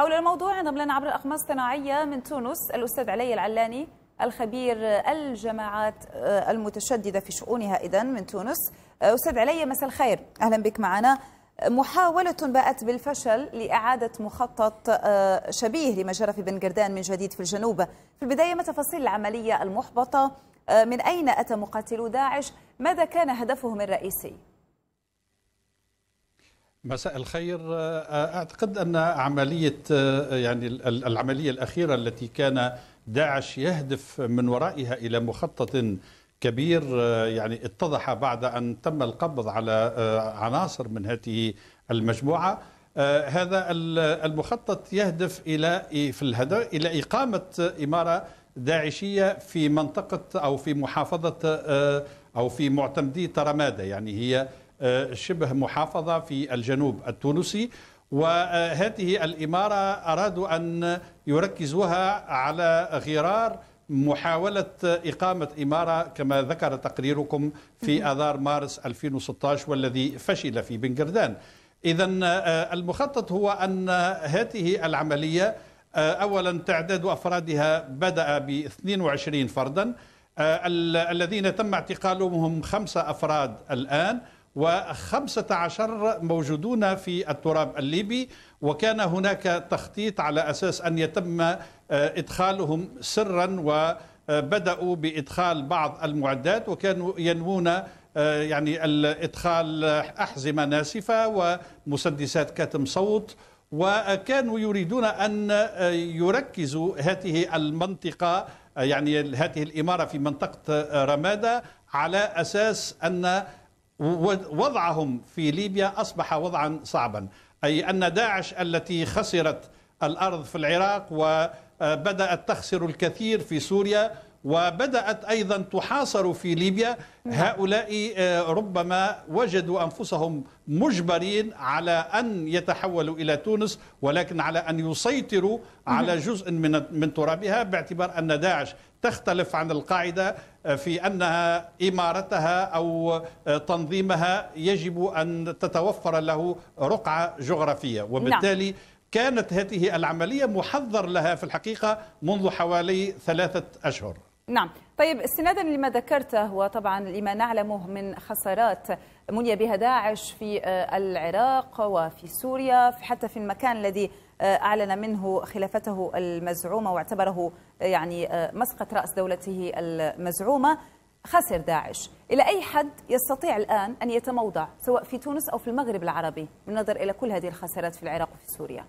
حول الموضوع انضم لنا عبر الاقمار الصناعيه من تونس الاستاذ علي العلاني الخبير الجماعات آه، المتشدده في شؤونها اذا من تونس آه، استاذ علي مساء الخير اهلا بك معنا محاولة باءت بالفشل لإعادة مخطط آه، شبيه لما جرى في بن قردان من جديد في الجنوب في البداية ما تفاصيل العملية المحبطة من أين أتى مقاتلو داعش ماذا كان هدفهم الرئيسي؟ مساء الخير آه، آه، اعتقد ان عمليه آه، يعني العمليه الاخيره التي كان داعش يهدف من ورائها الى مخطط كبير يعني اتضح بعد ان تم القبض على عناصر من هذه المجموعه هذا المخطط يهدف الى في الهدف الى اقامه اماره داعشيه في منطقه او في محافظه او في معتمدي ترماده يعني هي آه، شبه محافظة في الجنوب التونسي وهذه الإمارة أرادوا أن يركزوها على غرار محاولة إقامة إمارة كما ذكر تقريركم في أذار مارس 2016 والذي فشل في بنجردان إذا آه، المخطط هو أن هذه العملية آه، أولا تعداد أفرادها بدأ ب 22 فردا الذين تم اعتقالهم هم خمسة أفراد الآن و15 موجودون في التراب الليبي وكان هناك تخطيط على أساس أن يتم آه، إدخالهم سرا وبدأوا بإدخال بعض المعدات وكانوا ينوون آه، يعني الإدخال أحزمة ناسفة ومسدسات كاتم صوت وكانوا يريدون أن آه، يركزوا هذه المنطقة يعني هذه الإمارة في منطقة رمادة على أساس أن وضعهم في ليبيا أصبح وضعا صعبا أي أن داعش التي خسرت الأرض في العراق وبدأت تخسر الكثير في سوريا وبدأت أيضا تحاصر في ليبيا نعم. هؤلاء آه، ربما وجدوا أنفسهم مجبرين على أن يتحولوا إلى تونس ولكن على أن يسيطروا نعم. على جزء من من ترابها باعتبار أن داعش تختلف عن القاعدة آه، في أنها إمارتها أو آه، تنظيمها يجب أن تتوفر له رقعة جغرافية نعم. وبالتالي كانت هذه العملية محذر لها في الحقيقة منذ حوالي ثلاثة أشهر نعم طيب استنادا لما ذكرته وطبعا لما نعلمه من خسارات مني بها داعش في آه، العراق وفي سوريا حتى في المكان الذي آه، أعلن منه خلافته المزعومة واعتبره آه، يعني مسقط رأس دولته المزعومة خسر داعش إلى أي حد يستطيع الآن أن يتموضع سواء في تونس أو في المغرب العربي بالنظر إلى كل هذه الخسارات في العراق وفي سوريا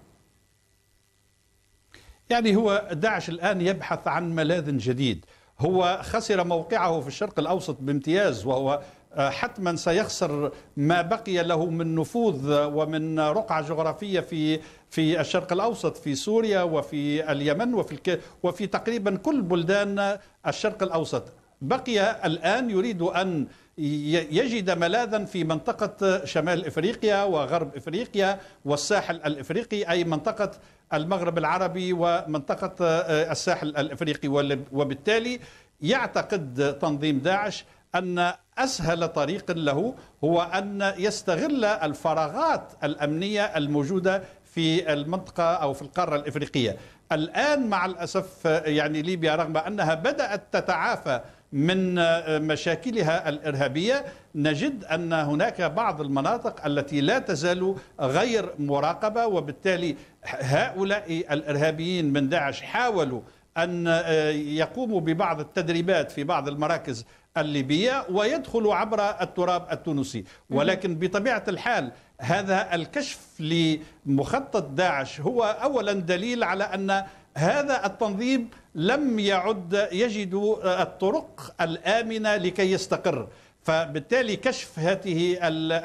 يعني هو داعش الآن يبحث عن ملاذ جديد هو خسر موقعه في الشرق الأوسط بامتياز وهو آه، حتما سيخسر ما بقي له من نفوذ ومن رقعة جغرافية في في الشرق الأوسط في سوريا وفي اليمن وفي وفي تقريبا كل بلدان الشرق الأوسط بقي الآن يريد أن يجد ملاذا في منطقة شمال إفريقيا وغرب إفريقيا والساحل الإفريقي أي منطقة المغرب العربي ومنطقة آه، الساحل الإفريقي وبالتالي يعتقد تنظيم داعش أن أسهل طريق له هو أن يستغل الفراغات الأمنية الموجودة في المنطقة أو في القارة الإفريقية الآن مع الأسف آه، يعني ليبيا رغم أنها بدأت تتعافى من آه، مشاكلها الإرهابية نجد أن هناك بعض المناطق التي لا تزال غير مراقبة وبالتالي هؤلاء الإرهابيين من داعش حاولوا أن آه، يقوموا ببعض التدريبات في بعض المراكز الليبية ويدخلوا عبر التراب التونسي ولكن بطبيعة الحال هذا الكشف لمخطط داعش هو أولا دليل على أن هذا التنظيم لم يعد يجد الطرق الامنه لكي يستقر فبالتالي كشف هذه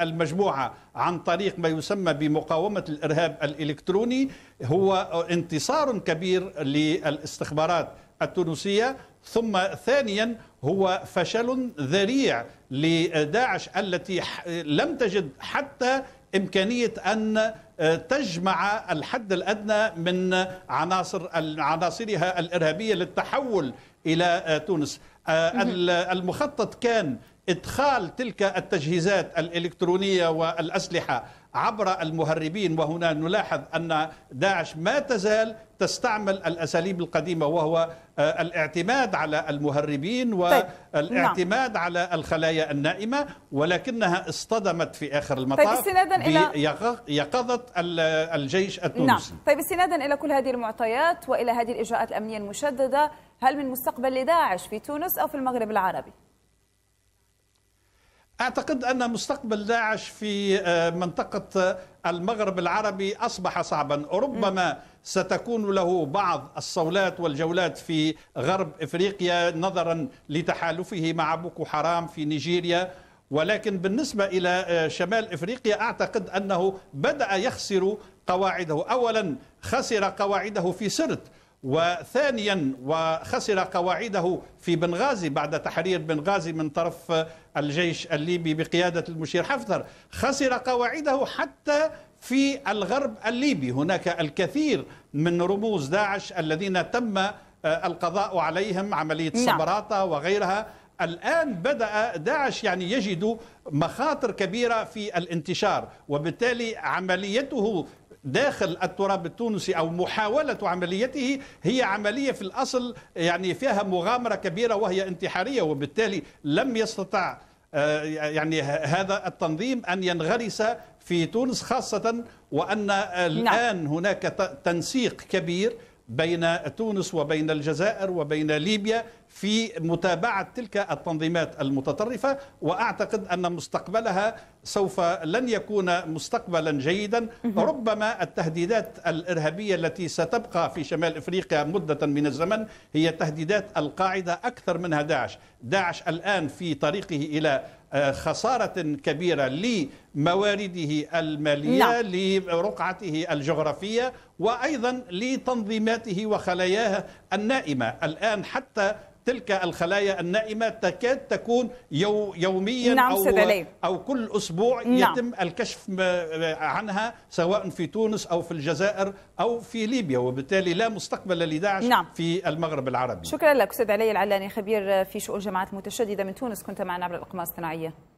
المجموعه عن طريق ما يسمى بمقاومه الارهاب الالكتروني هو انتصار كبير للاستخبارات التونسيه ثم ثانيا هو فشل ذريع لداعش التي لم تجد حتى إمكانية أن آه، تجمع الحد الأدنى من عناصر عناصرها الإرهابية للتحول إلى آه، تونس آه، المخطط كان إدخال تلك التجهيزات الإلكترونية والأسلحة عبر المهربين وهنا نلاحظ أن داعش ما تزال تستعمل الأساليب القديمة وهو آه، الاعتماد على المهربين طيب، والاعتماد نعم. على الخلايا النائمة ولكنها اصطدمت في آخر المطاف طيب استنادا إلى يقظة الجيش التونسي نعم. طيب استنادا إلى كل هذه المعطيات وإلى هذه الإجراءات الأمنية المشددة هل من مستقبل لداعش في تونس أو في المغرب العربي؟ أعتقد أن مستقبل داعش في آه، منطقة آه، المغرب العربي أصبح صعبا ربما ستكون له بعض الصولات والجولات في غرب إفريقيا نظرا لتحالفه مع بوكو حرام في نيجيريا ولكن بالنسبة إلى آه، شمال إفريقيا أعتقد أنه بدأ يخسر قواعده أولا خسر قواعده في سرت وثانيا وخسر قواعده في بنغازي بعد تحرير بنغازي من طرف الجيش الليبي بقيادة المشير حفتر خسر قواعده حتى في الغرب الليبي هناك الكثير من رموز داعش الذين تم آه، القضاء عليهم عملية سبراطة نعم. وغيرها الآن بدأ داعش يعني يجد مخاطر كبيرة في الانتشار وبالتالي عمليته داخل التراب التونسي أو محاولة عمليته هي عملية في الأصل يعني فيها مغامرة كبيرة وهي انتحارية وبالتالي لم يستطع آه، يعني هذا التنظيم أن ينغرس في تونس خاصة وأن نعم. الآن هناك تنسيق كبير بين تونس وبين الجزائر وبين ليبيا في متابعة تلك التنظيمات المتطرفة وأعتقد أن مستقبلها سوف لن يكون مستقبلا جيدا ربما التهديدات الإرهابية التي ستبقى في شمال إفريقيا مدة من الزمن هي تهديدات القاعدة أكثر منها داعش داعش الآن في طريقه إلى آه، خسارة كبيرة لموارده المالية لا. نعم. لرقعته الجغرافية وأيضا لتنظيماته وخلاياه النائمة الآن حتى تلك الخلايا النائمة تكاد تكون يو يوميا نعم أو, أو كل أسبوع نعم. يتم الكشف عنها سواء في تونس أو في الجزائر أو في ليبيا وبالتالي لا مستقبل لداعش نعم. في المغرب العربي شكرا لك أستاذ علي العلاني خبير في شؤون جماعات متشددة من تونس كنت معنا عبر الأقمار الصناعية